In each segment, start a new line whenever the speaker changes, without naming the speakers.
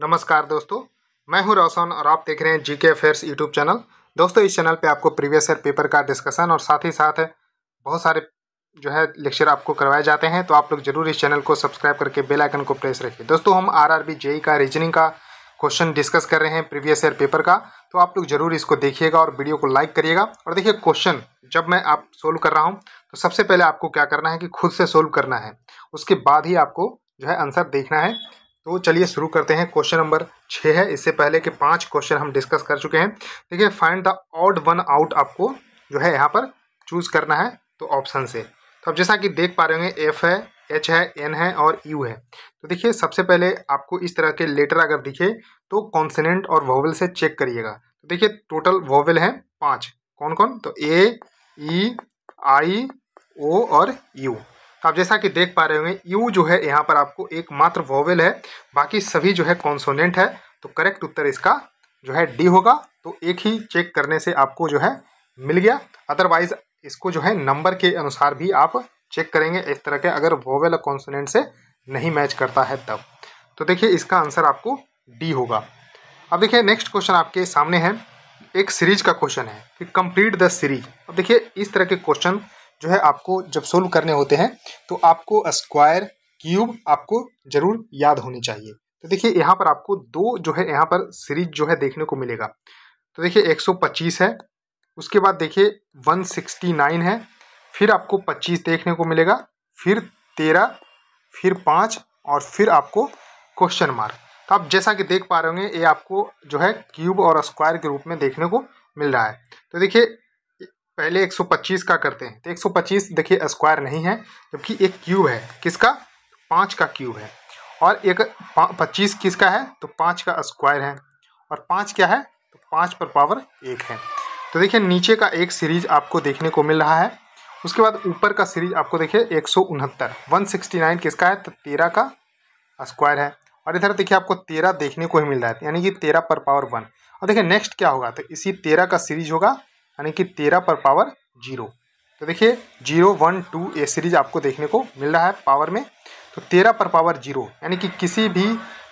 नमस्कार दोस्तों मैं हूं रोशन और आप देख रहे हैं जीके अफेयर्स यूट्यूब चैनल दोस्तों इस चैनल पे आपको प्रीवियस ईयर पेपर का डिस्कशन और साथ ही साथ बहुत सारे जो है लेक्चर आपको करवाए जाते हैं तो आप लोग जरूर इस चैनल को सब्सक्राइब करके बेल आइकन को प्रेस रखिए दोस्तों हम आर आर का रीजनिंग का क्वेश्चन डिस्कस कर रहे हैं प्रीवियस ईयर पेपर का तो आप लोग जरूर इसको देखिएगा और वीडियो को लाइक करिएगा और देखिए क्वेश्चन जब मैं आप सोल्व कर रहा हूँ तो सबसे पहले आपको क्या करना है कि खुद से सोल्व करना है उसके बाद ही आपको जो है आंसर देखना है तो चलिए शुरू करते हैं क्वेश्चन नंबर छः है इससे पहले के पांच क्वेश्चन हम डिस्कस कर चुके हैं देखिए find the odd one out आपको जो है यहाँ पर चूज़ करना है तो ऑप्शन से तो अब जैसा कि देख पा रहे होंगे एफ है एच है एन है और यू है तो देखिए सबसे पहले आपको इस तरह के लेटर अगर दिखे तो कॉन्सनेंट और वोवेल से चेक करिएगा तो देखिए टोटल वोवेल है पाँच कौन कौन तो ए ई आई ओ और यू तो आप जैसा कि देख पा रहे होंगे यू जो है यहाँ पर आपको एकमात्र वॉवेल है बाकी सभी जो है कॉन्सोनेंट है तो करेक्ट उत्तर इसका जो है डी होगा तो एक ही चेक करने से आपको जो है मिल गया अदरवाइज इसको जो है नंबर के अनुसार भी आप चेक करेंगे इस तरह के अगर वोवेल और कॉन्सोनेंट से नहीं मैच करता है तब तो देखिए इसका आंसर आपको डी होगा अब देखिए नेक्स्ट क्वेश्चन आपके सामने है एक सीरीज का क्वेश्चन है कि कंप्लीट द सीरीज अब देखिए इस तरह के क्वेश्चन जो है आपको जब सोल्व करने होते हैं तो आपको स्क्वायर क्यूब आपको ज़रूर याद होनी चाहिए तो देखिए यहाँ पर आपको दो जो है यहाँ पर सीरीज जो है देखने को मिलेगा तो देखिए 125 है उसके बाद देखिए 169 है फिर आपको 25 देखने को मिलेगा फिर 13 फिर 5 और फिर आपको क्वेश्चन मार्क तो आप जैसा कि देख पा रहे होंगे ये आपको जो है क्यूब और स्क्वायर के रूप में देखने को मिल रहा है तो देखिए पहले 125 का करते हैं तो 125 देखिए स्क्वायर नहीं है जबकि एक क्यूब है किसका पाँच का क्यूब है और एक पच्चीस किसका है तो पाँच का स्क्वायर है और पाँच क्या है तो पाँच पर पावर एक है तो देखिए नीचे का एक सीरीज आपको देखने को मिल रहा है उसके बाद ऊपर का सीरीज आपको देखिए एक सौ उनहत्तर वन सिक्सटी नाइन किसका है तो तेरह का स्क्वायर है और इधर देखिए आपको तेरह देखने को ही मिल रहा है यानी कि तेरह पर पावर वन और देखिए नेक्स्ट क्या होगा तो इसी तेरह का सीरीज होगा यानी कि तेरह पर पावर जीरो तो देखिए zero one two A series आपको देखने को मिल रहा है पावर में तो तेरह पर पावर जीरो यानी कि किसी भी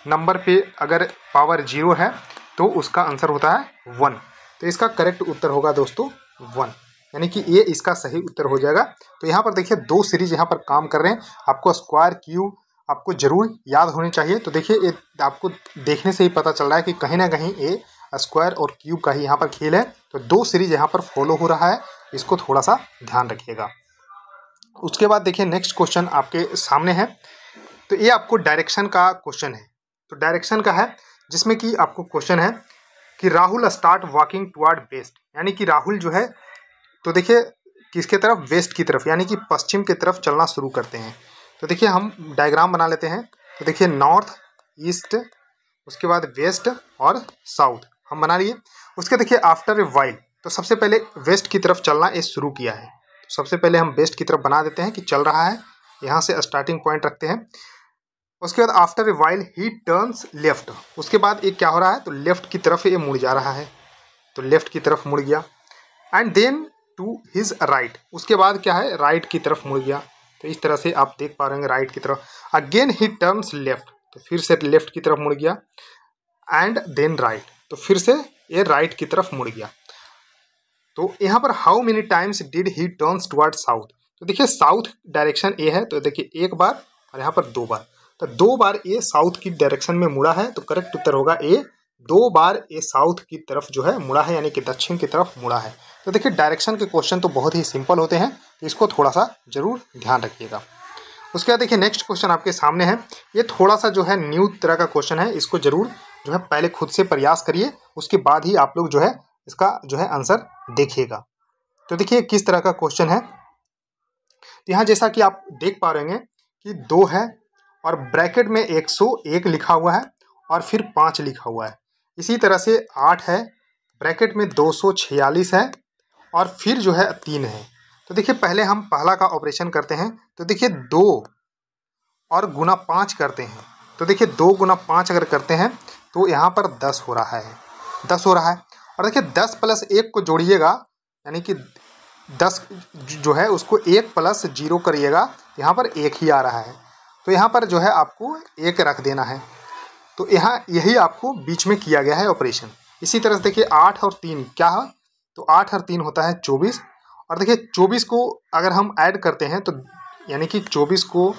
नंबर पे अगर पावर जीरो है तो उसका आंसर होता है वन तो इसका करेक्ट उत्तर होगा दोस्तों वन यानी कि ये इसका सही उत्तर हो जाएगा तो यहाँ पर देखिए दो सीरीज यहाँ पर काम कर रहे हैं आपको स्क्वायर क्यू आपको जरूर याद होने चाहिए तो देखिए ये आपको देखने से ही पता चल रहा है कि कहीं ना कहीं ये स्क्वायर और क्यूब का ही यहाँ पर खेल है तो दो सीरीज यहाँ पर फॉलो हो रहा है इसको थोड़ा सा ध्यान रखिएगा उसके बाद देखिए नेक्स्ट क्वेश्चन आपके सामने है तो ये आपको डायरेक्शन का क्वेश्चन है तो डायरेक्शन का है जिसमें कि आपको क्वेश्चन है कि Rahul start walking toward west यानी कि राहुल जो है तो देखिए किसके तरफ वेस्ट की तरफ यानी कि पश्चिम की तरफ चलना शुरू करते हैं तो देखिए हम डायग्राम बना लेते हैं तो देखिए नॉर्थ ईस्ट उसके बाद वेस्ट और साउथ हम बना लिए उसके देखिए आफ्टर ए वाइल तो सबसे पहले वेस्ट की तरफ चलना ये शुरू किया है तो सबसे पहले हम वेस्ट की तरफ बना देते हैं कि चल रहा है यहाँ से स्टार्टिंग पॉइंट रखते हैं उसके बाद after a while he turns left उसके बाद ये क्या हो रहा है तो लेफ्ट की तरफ ये मुड़ जा रहा है तो लेफ्ट की तरफ मुड़ गया and then to his right उसके बाद क्या है राइट right की तरफ मुड़ गया तो इस तरह से आप देख पा रहे होंगे राइट की तरफ अगेन ही टर्न्स लेफ्ट तो फिर से लेफ्ट की तरफ मुड़ गया एंड देन राइट तो फिर से ये राइट की तरफ मुड़ गया तो यहाँ पर how many times did he turns toward south तो देखिए साउथ डायरेक्शन ए है तो देखिए एक बार और यहाँ पर दो बार तो दो बार ए साउथ की डायरेक्शन में मुड़ा है तो करेक्ट उत्तर होगा ए दो बार ए साउथ की तरफ जो है मुड़ा है यानी कि दक्षिण की तरफ मुड़ा है तो देखिए डायरेक्शन के क्वेश्चन तो बहुत ही सिंपल होते हैं तो इसको थोड़ा सा जरूर ध्यान रखिएगा उसके बाद देखिए नेक्स्ट क्वेश्चन आपके सामने है ये थोड़ा सा जो है न्यू तरह का क्वेश्चन है इसको जरूर जो है पहले खुद से प्रयास करिए उसके बाद ही आप लोग जो है इसका जो है आंसर देखिएगा तो देखिए किस तरह का क्वेश्चन है तो यहाँ जैसा कि आप देख पा रहे हैं कि दो है और ब्रैकेट में एक सौ एक लिखा हुआ है और फिर पाँच लिखा हुआ है इसी तरह से आठ है ब्रैकेट में दो सौ छियालीस है और फिर जो है तीन है तो देखिए पहले हम पहला का ऑपरेशन करते हैं तो देखिए दो और गुना पाँच करते हैं तो देखिए दो गुना पाँच अगर करते हैं तो यहाँ पर दस हो रहा है दस हो रहा है और देखिए दस प्लस एक को जोड़िएगा यानी कि दस जो है उसको एक प्लस जीरो करिएगा यहाँ पर एक ही आ रहा है तो यहाँ पर जो है आपको एक रख देना है तो यहाँ यही आपको बीच में किया गया है ऑपरेशन इसी तरह से देखिए आठ और तीन क्या है तो आठ और तीन होता है चौबीस और देखिए चौबीस को अगर हम ऐड करते हैं तो यानी कि चौबीस को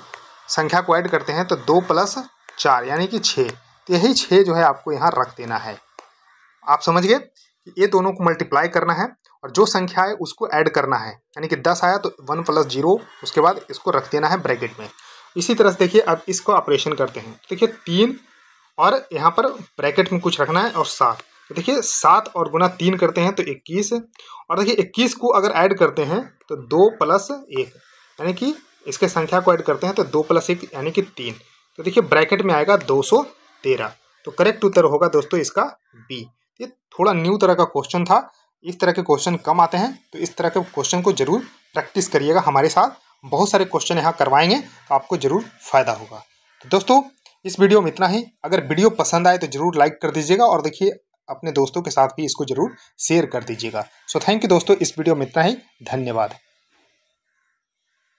संख्या को ऐड करते हैं तो दो प्लस चार यानी कि छः तो यही छः जो है आपको यहाँ रख देना है आप समझ गए कि ये दोनों को मल्टीप्लाई करना है और जो संख्या है उसको ऐड करना है यानी कि दस आया तो वन प्लस जीरो उसके बाद इसको रख देना है ब्रैकेट में इसी तरह से देखिए अब इसको ऑपरेशन करते हैं देखिए तीन और यहाँ पर ब्रैकेट में कुछ रखना है और सात तो देखिए सात और गुना तीन करते हैं तो इक्कीस और देखिए इक्कीस को अगर ऐड करते हैं तो दो प्लस एक यानी कि इसके संख्या को ऐड करते हैं तो दो प्लस एक यानी कि तीन तो देखिए ब्रैकेट में आएगा दो सौ तेरह तो करेक्ट उत्तर होगा दोस्तों इसका बी तो ये थोड़ा न्यू तरह का क्वेश्चन था इस तरह के क्वेश्चन कम आते हैं तो इस तरह के क्वेश्चन को जरूर प्रैक्टिस करिएगा हमारे साथ बहुत सारे क्वेश्चन यहाँ करवाएंगे तो आपको जरूर फायदा होगा तो दोस्तों इस वीडियो में इतना ही अगर वीडियो पसंद आए तो जरूर लाइक कर दीजिएगा और देखिए अपने दोस्तों के साथ भी इसको जरूर शेयर कर दीजिएगा सो थैंक यू दोस्तों इस वीडियो में इतना ही धन्यवाद